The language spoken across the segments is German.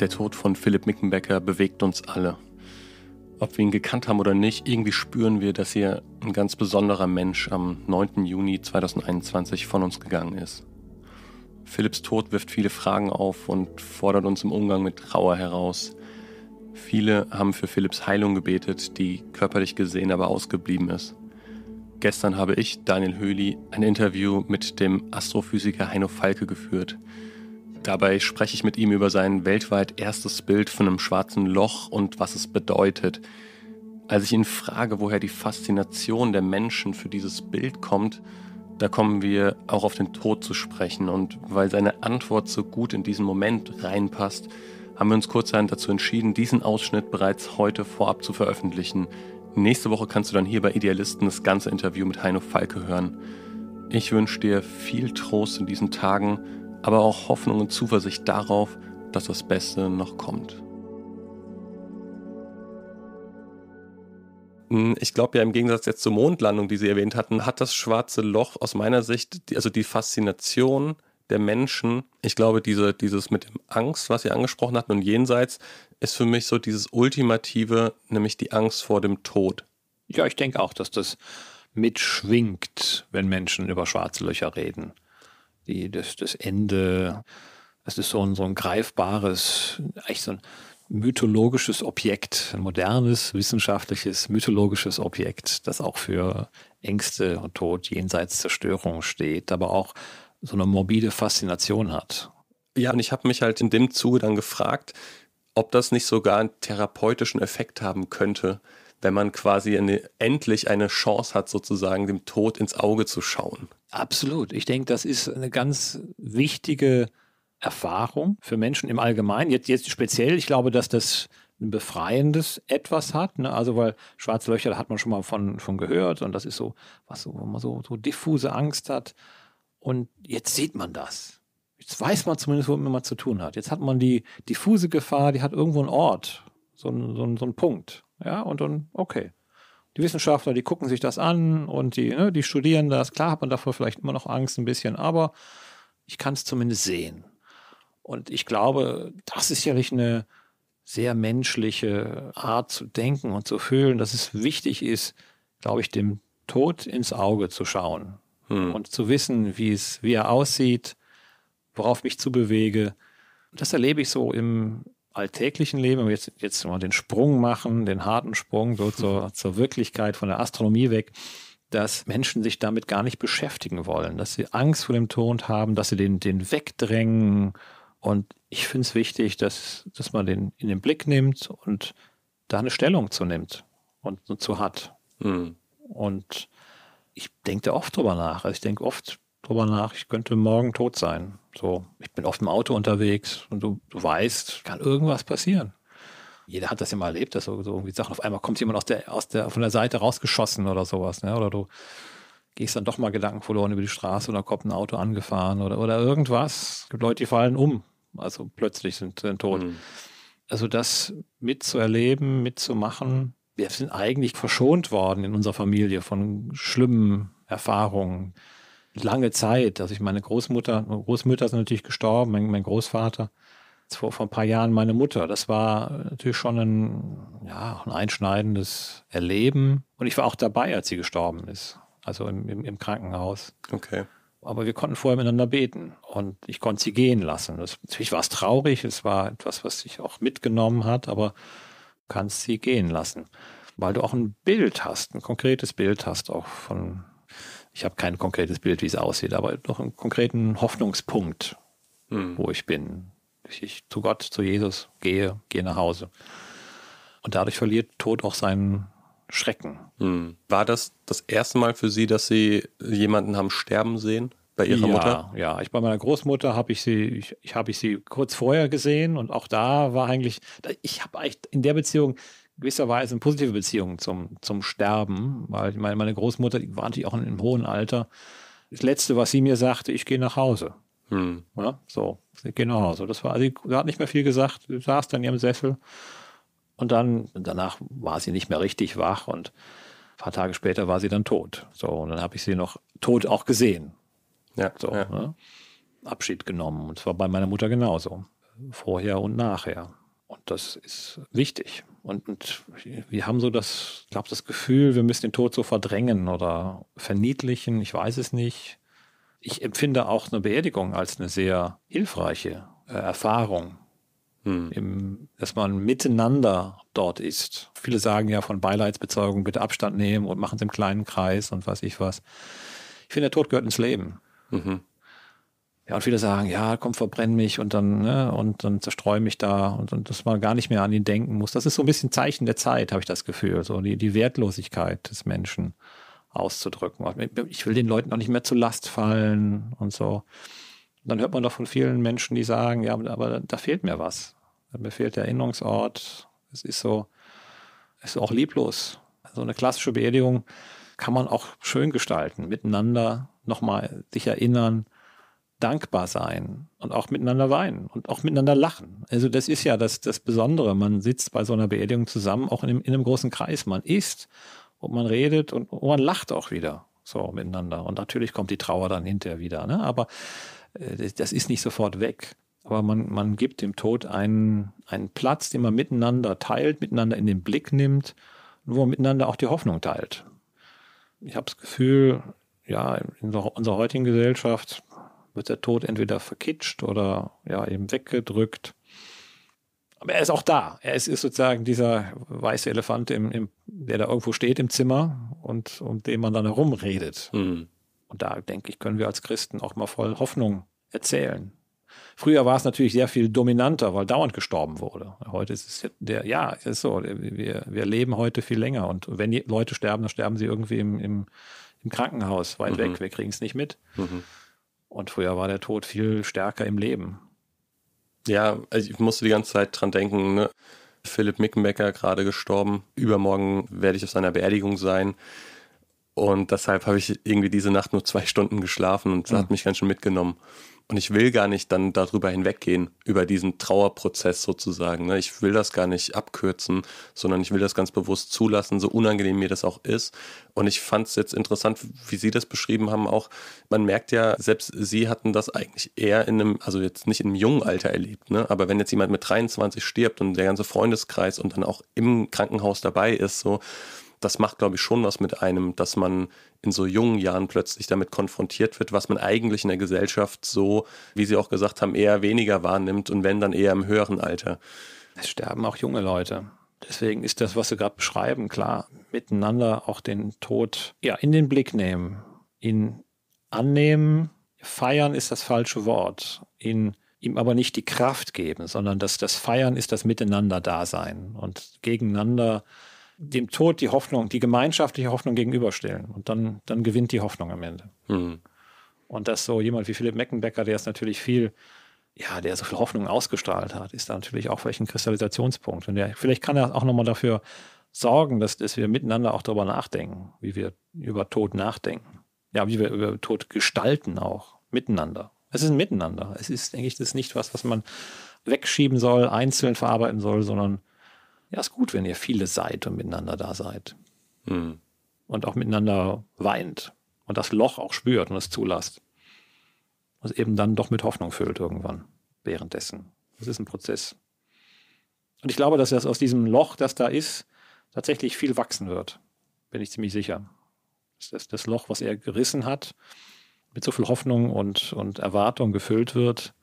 Der Tod von Philipp Mickenbecker bewegt uns alle. Ob wir ihn gekannt haben oder nicht, irgendwie spüren wir, dass hier ein ganz besonderer Mensch am 9. Juni 2021 von uns gegangen ist. Philipps Tod wirft viele Fragen auf und fordert uns im Umgang mit Trauer heraus. Viele haben für Philipps Heilung gebetet, die körperlich gesehen aber ausgeblieben ist. Gestern habe ich, Daniel Höhli, ein Interview mit dem Astrophysiker Heino Falke geführt. Dabei spreche ich mit ihm über sein weltweit erstes Bild von einem schwarzen Loch und was es bedeutet. Als ich ihn frage, woher die Faszination der Menschen für dieses Bild kommt, da kommen wir auch auf den Tod zu sprechen. Und weil seine Antwort so gut in diesen Moment reinpasst, haben wir uns kurzerhand dazu entschieden, diesen Ausschnitt bereits heute vorab zu veröffentlichen. Nächste Woche kannst du dann hier bei Idealisten das ganze Interview mit Heino Falke hören. Ich wünsche dir viel Trost in diesen Tagen aber auch Hoffnung und Zuversicht darauf, dass das Beste noch kommt. Hm, ich glaube ja im Gegensatz jetzt zur Mondlandung, die Sie erwähnt hatten, hat das schwarze Loch aus meiner Sicht, also die Faszination der Menschen, ich glaube, diese, dieses mit dem Angst, was Sie angesprochen hatten und jenseits, ist für mich so dieses Ultimative, nämlich die Angst vor dem Tod. Ja, ich denke auch, dass das mitschwingt, wenn Menschen über schwarze Löcher reden die, das, das Ende. Es ist so ein, so ein greifbares, eigentlich so ein mythologisches Objekt, ein modernes, wissenschaftliches, mythologisches Objekt, das auch für Ängste und Tod jenseits Zerstörung steht, aber auch so eine morbide Faszination hat. Ja, und ich habe mich halt in dem Zuge dann gefragt, ob das nicht sogar einen therapeutischen Effekt haben könnte wenn man quasi eine, endlich eine Chance hat, sozusagen dem Tod ins Auge zu schauen. Absolut. Ich denke, das ist eine ganz wichtige Erfahrung für Menschen im Allgemeinen. Jetzt, jetzt speziell, ich glaube, dass das ein befreiendes etwas hat. Ne? Also weil schwarze Löcher hat man schon mal von, von gehört und das ist so, was so, wenn man so, so diffuse Angst hat. Und jetzt sieht man das. Jetzt weiß man zumindest, womit man zu tun hat. Jetzt hat man die diffuse Gefahr, die hat irgendwo einen Ort, so so so einen Punkt. Ja, und dann, okay. Die Wissenschaftler, die gucken sich das an und die, ne, die studieren das. Klar hat man davor vielleicht immer noch Angst ein bisschen, aber ich kann es zumindest sehen. Und ich glaube, das ist sicherlich eine sehr menschliche Art zu denken und zu fühlen, dass es wichtig ist, glaube ich, dem Tod ins Auge zu schauen hm. und zu wissen, wie es, wie er aussieht, worauf mich zu bewege. Das erlebe ich so im, alltäglichen Leben, jetzt, jetzt mal den Sprung machen, den harten Sprung so zur, mhm. zur Wirklichkeit von der Astronomie weg, dass Menschen sich damit gar nicht beschäftigen wollen, dass sie Angst vor dem Tod haben, dass sie den, den wegdrängen. Und ich finde es wichtig, dass, dass man den in den Blick nimmt und da eine Stellung zu nimmt und, und zu hat. Mhm. Und ich denke da oft drüber nach. Also ich denke oft, drüber nach, ich könnte morgen tot sein. So, ich bin oft im Auto unterwegs und du, du weißt, kann irgendwas passieren. Jeder hat das ja mal erlebt, dass so, so irgendwie Sachen, auf einmal kommt jemand aus der, aus der, von der Seite rausgeschossen oder sowas, ne? Oder du gehst dann doch mal Gedanken verloren über die Straße oder kommt ein Auto angefahren oder, oder irgendwas. Es gibt Leute, die fallen um. Also plötzlich sind, sie tot. Mhm. Also das mitzuerleben, mitzumachen, wir sind eigentlich verschont worden in unserer Familie von schlimmen Erfahrungen lange Zeit. Also ich meine Großmutter, Großmütter sind natürlich gestorben, mein, mein Großvater, vor, vor ein paar Jahren meine Mutter. Das war natürlich schon ein, ja, ein einschneidendes Erleben. Und ich war auch dabei, als sie gestorben ist, also im, im, im Krankenhaus. Okay. Aber wir konnten vorher miteinander beten und ich konnte sie gehen lassen. Das, natürlich war es traurig, es war etwas, was sich auch mitgenommen hat, aber du kannst sie gehen lassen. Weil du auch ein Bild hast, ein konkretes Bild hast, auch von ich habe kein konkretes Bild, wie es aussieht, aber doch einen konkreten Hoffnungspunkt, hm. wo ich bin. Ich, ich zu Gott, zu Jesus gehe, gehe nach Hause. Und dadurch verliert Tod auch seinen Schrecken. Hm. War das das erste Mal für Sie, dass Sie jemanden haben sterben sehen? Bei Ihrer ja, Mutter? Ja, ich bei meiner Großmutter habe ich sie, ich, ich habe ich sie kurz vorher gesehen und auch da war eigentlich, ich habe eigentlich in der Beziehung gewisser Weise eine positive Beziehung zum, zum Sterben, weil meine, meine Großmutter die war natürlich auch in einem hohen Alter. Das Letzte, was sie mir sagte, ich gehe nach Hause. Hm. Ja, so, ich gehe nach Hause. Das war, also sie hat nicht mehr viel gesagt, sie saß dann in ihrem Sessel und dann, danach war sie nicht mehr richtig wach und ein paar Tage später war sie dann tot. So, und dann habe ich sie noch tot auch gesehen. Ja, so, ja. Ne? Abschied genommen. Und zwar bei meiner Mutter genauso. Vorher und nachher. Und das ist wichtig. Und, und wir haben so das, glaube, das Gefühl, wir müssen den Tod so verdrängen oder verniedlichen, ich weiß es nicht. Ich empfinde auch eine Beerdigung als eine sehr hilfreiche äh, Erfahrung, hm. im, dass man miteinander dort ist. Viele sagen ja von Beileidsbezeugung bitte Abstand nehmen und machen es im kleinen Kreis und weiß ich was. Ich finde, der Tod gehört ins Leben. Mhm. Ja, und viele sagen, ja, komm, verbrenn mich und dann, ne, und dann zerstreue mich da und, und dass man gar nicht mehr an ihn denken muss. Das ist so ein bisschen Zeichen der Zeit, habe ich das Gefühl. So die, die Wertlosigkeit des Menschen auszudrücken. Ich will den Leuten auch nicht mehr zur Last fallen und so. Und dann hört man doch von vielen Menschen, die sagen, ja, aber da fehlt mir was. Mir fehlt der Erinnerungsort. Es ist so, es ist auch lieblos. So eine klassische Beerdigung kann man auch schön gestalten, miteinander nochmal sich erinnern dankbar sein und auch miteinander weinen und auch miteinander lachen. Also das ist ja das, das Besondere. Man sitzt bei so einer Beerdigung zusammen, auch in einem, in einem großen Kreis. Man isst und man redet und, und man lacht auch wieder so miteinander. Und natürlich kommt die Trauer dann hinterher wieder. Ne? Aber äh, das ist nicht sofort weg. Aber man, man gibt dem Tod einen, einen Platz, den man miteinander teilt, miteinander in den Blick nimmt, wo man miteinander auch die Hoffnung teilt. Ich habe das Gefühl, ja, in unserer heutigen Gesellschaft wird der Tod entweder verkitscht oder ja eben weggedrückt. Aber er ist auch da. Er ist, ist sozusagen dieser weiße Elefant, im, im, der da irgendwo steht im Zimmer und um den man dann herumredet. Mhm. Und da, denke ich, können wir als Christen auch mal voll Hoffnung erzählen. Früher war es natürlich sehr viel dominanter, weil dauernd gestorben wurde. Heute ist es der, ja, ist so, wir, wir leben heute viel länger. Und wenn die Leute sterben, dann sterben sie irgendwie im, im, im Krankenhaus weit mhm. weg. Wir kriegen es nicht mit. Mhm. Und früher war der Tod viel stärker im Leben. Ja, also ich musste die ganze Zeit dran denken. Ne? Philipp Mickenbecker gerade gestorben. Übermorgen werde ich auf seiner Beerdigung sein. Und deshalb habe ich irgendwie diese Nacht nur zwei Stunden geschlafen und das ja. hat mhm. mich ganz schön mitgenommen. Und ich will gar nicht dann darüber hinweggehen, über diesen Trauerprozess sozusagen. Ne? Ich will das gar nicht abkürzen, sondern ich will das ganz bewusst zulassen, so unangenehm mir das auch ist. Und ich fand es jetzt interessant, wie Sie das beschrieben haben auch. Man merkt ja, selbst Sie hatten das eigentlich eher in einem, also jetzt nicht im jungen Alter erlebt, ne? aber wenn jetzt jemand mit 23 stirbt und der ganze Freundeskreis und dann auch im Krankenhaus dabei ist, so das macht, glaube ich, schon was mit einem, dass man in so jungen Jahren plötzlich damit konfrontiert wird, was man eigentlich in der Gesellschaft so, wie Sie auch gesagt haben, eher weniger wahrnimmt und wenn dann eher im höheren Alter. Es sterben auch junge Leute. Deswegen ist das, was Sie gerade beschreiben, klar, miteinander auch den Tod ja, in den Blick nehmen, ihn annehmen. Feiern ist das falsche Wort. Ihn ihm aber nicht die Kraft geben, sondern das, das Feiern ist das Miteinander-Dasein und gegeneinander dem Tod die Hoffnung, die gemeinschaftliche Hoffnung gegenüberstellen. Und dann, dann gewinnt die Hoffnung am Ende. Mhm. Und dass so jemand wie Philipp Meckenbecker, der ist natürlich viel, ja, der so viel Hoffnung ausgestrahlt hat, ist da natürlich auch vielleicht ein Kristallisationspunkt. Und der, vielleicht kann er auch nochmal dafür sorgen, dass, dass wir miteinander auch darüber nachdenken, wie wir über Tod nachdenken. Ja, wie wir über Tod gestalten auch, miteinander. Es ist ein Miteinander. Es ist, denke ich, das ist nicht was, was man wegschieben soll, einzeln verarbeiten soll, sondern ja, ist gut, wenn ihr viele seid und miteinander da seid. Hm. Und auch miteinander weint und das Loch auch spürt und es zulasst. Und es eben dann doch mit Hoffnung füllt irgendwann währenddessen. Das ist ein Prozess. Und ich glaube, dass das aus diesem Loch, das da ist, tatsächlich viel wachsen wird. Bin ich ziemlich sicher. Das, das Loch, was er gerissen hat, mit so viel Hoffnung und, und Erwartung gefüllt wird,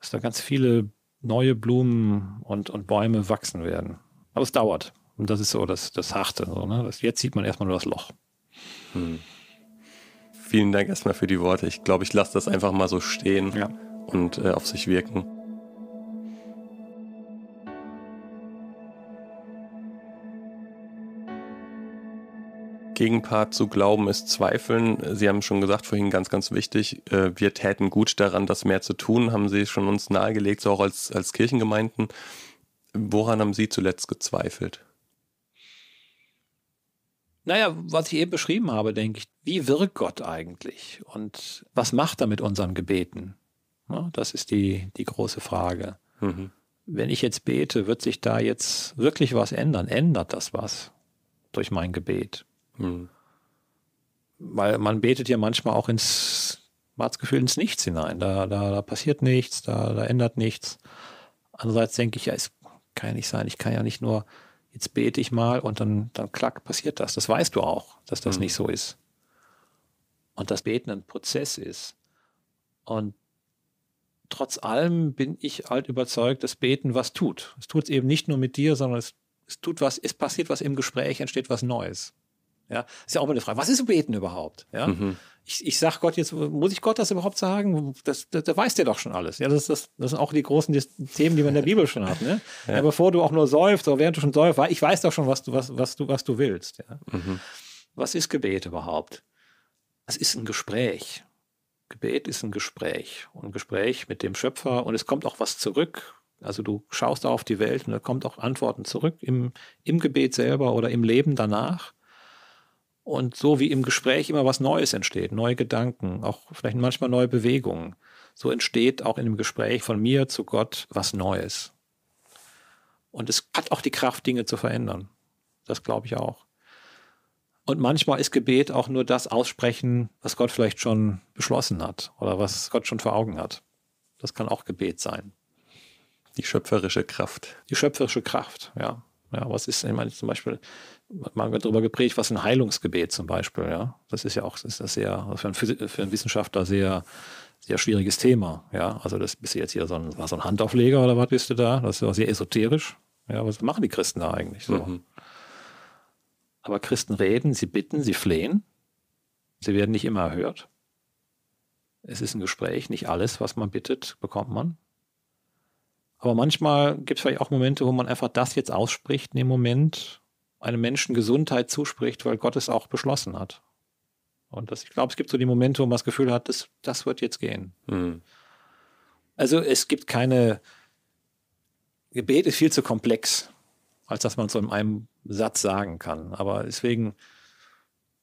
dass da ganz viele neue Blumen und, und Bäume wachsen werden. Aber es dauert. Und das ist so das, das Harte. So, ne? Jetzt sieht man erstmal nur das Loch. Hm. Vielen Dank erstmal für die Worte. Ich glaube, ich lasse das einfach mal so stehen ja. und äh, auf sich wirken. Gegenpart zu glauben ist Zweifeln. Sie haben schon gesagt, vorhin ganz, ganz wichtig, äh, wir täten gut daran, das mehr zu tun, haben Sie schon uns nahegelegt, so auch als, als Kirchengemeinden. Woran haben Sie zuletzt gezweifelt? Naja, was ich eben beschrieben habe, denke ich, wie wirkt Gott eigentlich? Und was macht er mit unseren Gebeten? Das ist die, die große Frage. Mhm. Wenn ich jetzt bete, wird sich da jetzt wirklich was ändern? Ändert das was durch mein Gebet? Mhm. Weil man betet ja manchmal auch ins, Gefühl, ins Nichts hinein. Da, da, da passiert nichts, da, da ändert nichts. Andererseits denke ich, ja, es kann ja nicht sein. Ich kann ja nicht nur, jetzt bete ich mal und dann, dann klack, passiert das. Das weißt du auch, dass das mhm. nicht so ist. Und dass Beten ein Prozess ist. Und trotz allem bin ich halt überzeugt, dass Beten was tut. Es tut es eben nicht nur mit dir, sondern es, es tut was, es passiert was im Gespräch, entsteht was Neues. Ja, ist ja auch mal eine Frage. Was ist Beten überhaupt? Ja, mhm. ich, ich sag Gott jetzt, muss ich Gott das überhaupt sagen? Das, das, das weiß der doch schon alles. Ja, das, das, das sind auch die großen Themen, die man in der Bibel schon hat. Ne? Ja. Ja, bevor du auch nur säufst oder während du schon säufst, ich weiß doch schon, was du, was, was du, was du willst. Ja? Mhm. Was ist Gebet überhaupt? Es ist ein Gespräch. Gebet ist ein Gespräch. Und ein Gespräch mit dem Schöpfer und es kommt auch was zurück. Also du schaust auf die Welt und da kommt auch Antworten zurück im, im Gebet selber oder im Leben danach und so wie im Gespräch immer was Neues entsteht, neue Gedanken, auch vielleicht manchmal neue Bewegungen, so entsteht auch in dem Gespräch von mir zu Gott was Neues. Und es hat auch die Kraft, Dinge zu verändern. Das glaube ich auch. Und manchmal ist Gebet auch nur das Aussprechen, was Gott vielleicht schon beschlossen hat oder was Gott schon vor Augen hat. Das kann auch Gebet sein. Die schöpferische Kraft. Die schöpferische Kraft, ja. Ja, was ist, ich meine, zum Beispiel, man wird darüber geprägt, was ein Heilungsgebet zum Beispiel, ja. Das ist ja auch ist das sehr, für einen, für einen Wissenschaftler sehr, sehr schwieriges Thema, ja. Also das bist du jetzt hier so ein, war so ein Handaufleger oder was bist du da? Das ist ja sehr esoterisch. Ja, was machen die Christen da eigentlich so? Mhm. Aber Christen reden, sie bitten, sie flehen. Sie werden nicht immer erhört. Es ist ein Gespräch, nicht alles, was man bittet, bekommt man. Aber manchmal gibt es vielleicht auch Momente, wo man einfach das jetzt ausspricht in dem Moment, einem Menschen Gesundheit zuspricht, weil Gott es auch beschlossen hat. Und das, ich glaube, es gibt so die Momente, wo man das Gefühl hat, das, das wird jetzt gehen. Mhm. Also es gibt keine, Gebet ist viel zu komplex, als dass man so in einem Satz sagen kann. Aber deswegen,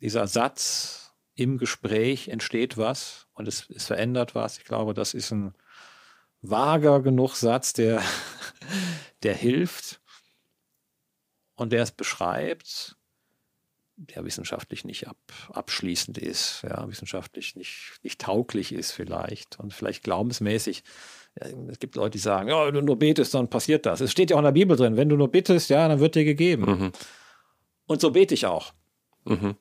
dieser Satz im Gespräch entsteht was und es, es verändert was. Ich glaube, das ist ein vager genug Satz, der, der hilft. Und der es beschreibt, der wissenschaftlich nicht ab, abschließend ist, ja, wissenschaftlich nicht, nicht tauglich ist vielleicht und vielleicht glaubensmäßig. Es gibt Leute, die sagen, ja, wenn du nur betest, dann passiert das. Es steht ja auch in der Bibel drin, wenn du nur bittest, ja, dann wird dir gegeben. Mhm. Und so bete ich auch. Mhm.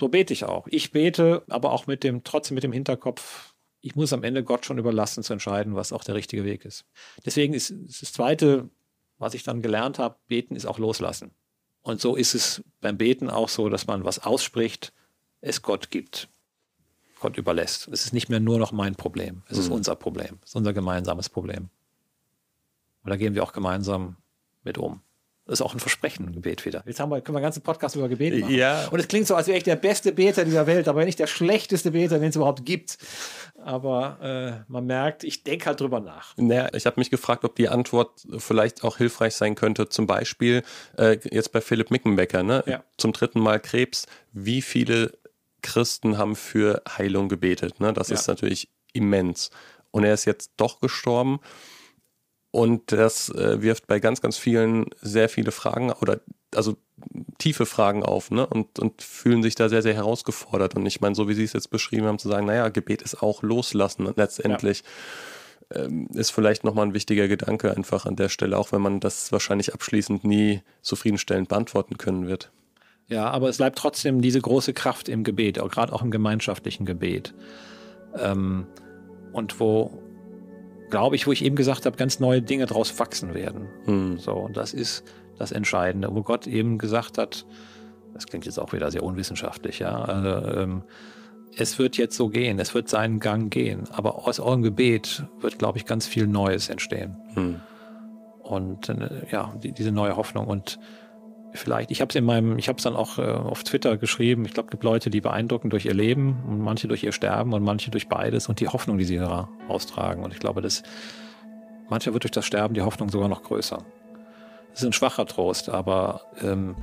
So bete ich auch. Ich bete, aber auch mit dem, trotzdem mit dem Hinterkopf, ich muss am Ende Gott schon überlassen zu entscheiden, was auch der richtige Weg ist. Deswegen ist, ist das Zweite, was ich dann gelernt habe, beten ist auch loslassen. Und so ist es beim Beten auch so, dass man was ausspricht, es Gott gibt, Gott überlässt. Es ist nicht mehr nur noch mein Problem, es mhm. ist unser Problem, es ist unser gemeinsames Problem. Und da gehen wir auch gemeinsam mit um. Das ist auch ein Versprechen, ein Gebet wieder. Jetzt haben wir, können wir einen ganzen Podcast über Gebet machen. Ja. Und es klingt so, als wäre ich der beste Beter dieser Welt, aber nicht der schlechteste Beter, den es überhaupt gibt. Aber äh, man merkt, ich denke halt drüber nach. Naja, ich habe mich gefragt, ob die Antwort vielleicht auch hilfreich sein könnte. Zum Beispiel äh, jetzt bei Philipp Mickenbecker, ne? Ja. zum dritten Mal Krebs. Wie viele Christen haben für Heilung gebetet? Ne? Das ja. ist natürlich immens. Und er ist jetzt doch gestorben. Und das äh, wirft bei ganz, ganz vielen sehr viele Fragen oder also tiefe Fragen auf ne? und, und fühlen sich da sehr, sehr herausgefordert. Und ich meine, so wie Sie es jetzt beschrieben haben, zu sagen, naja, Gebet ist auch loslassen und letztendlich. Ja. Ähm, ist vielleicht nochmal ein wichtiger Gedanke einfach an der Stelle, auch wenn man das wahrscheinlich abschließend nie zufriedenstellend beantworten können wird. Ja, aber es bleibt trotzdem diese große Kraft im Gebet, gerade auch im gemeinschaftlichen Gebet. Ähm, und wo, glaube ich, wo ich eben gesagt habe, ganz neue Dinge daraus wachsen werden. Hm. So, und das ist das Entscheidende, wo Gott eben gesagt hat, das klingt jetzt auch wieder sehr unwissenschaftlich, ja, also, ähm, es wird jetzt so gehen, es wird seinen Gang gehen, aber aus eurem Gebet wird, glaube ich, ganz viel Neues entstehen. Hm. Und äh, ja, die, diese neue Hoffnung und vielleicht. Ich habe es in meinem, ich habe es dann auch äh, auf Twitter geschrieben. Ich glaube, gibt Leute, die beeindrucken durch ihr Leben und manche durch ihr Sterben und manche durch beides und die Hoffnung, die sie da austragen. Und ich glaube, dass mancher wird durch das Sterben die Hoffnung sogar noch größer. Es ist ein schwacher Trost, aber ähm,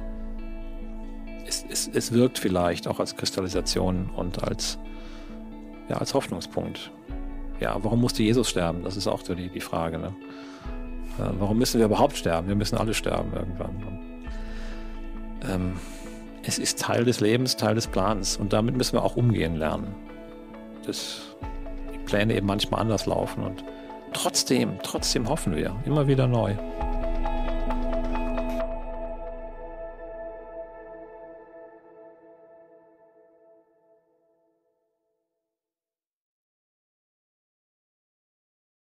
es, es, es wirkt vielleicht auch als Kristallisation und als, ja, als Hoffnungspunkt. Ja, warum musste Jesus sterben? Das ist auch so die, die Frage. Ne? Äh, warum müssen wir überhaupt sterben? Wir müssen alle sterben irgendwann ähm, es ist Teil des Lebens, Teil des Plans und damit müssen wir auch umgehen lernen. Dass die Pläne eben manchmal anders laufen und trotzdem, trotzdem hoffen wir immer wieder neu.